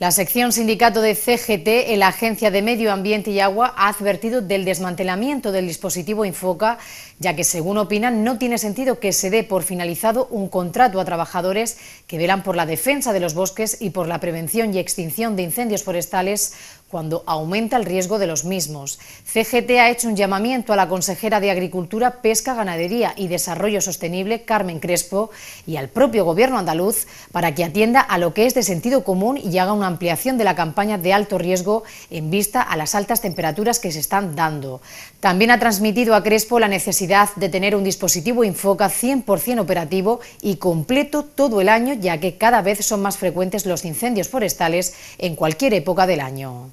La sección sindicato de CGT en la Agencia de Medio Ambiente y Agua ha advertido del desmantelamiento del dispositivo Infoca, ya que, según opinan, no tiene sentido que se dé por finalizado un contrato a trabajadores que velan por la defensa de los bosques y por la prevención y extinción de incendios forestales cuando aumenta el riesgo de los mismos. CGT ha hecho un llamamiento a la consejera de Agricultura, Pesca, Ganadería y Desarrollo Sostenible, Carmen Crespo, y al propio Gobierno andaluz para que atienda a lo que es de sentido común y haga una ampliación de la campaña de alto riesgo en vista a las altas temperaturas que se están dando. También ha transmitido a Crespo la necesidad de tener un dispositivo Infoca 100% operativo y completo todo el año, ya que cada vez son más frecuentes los incendios forestales en cualquier época del año.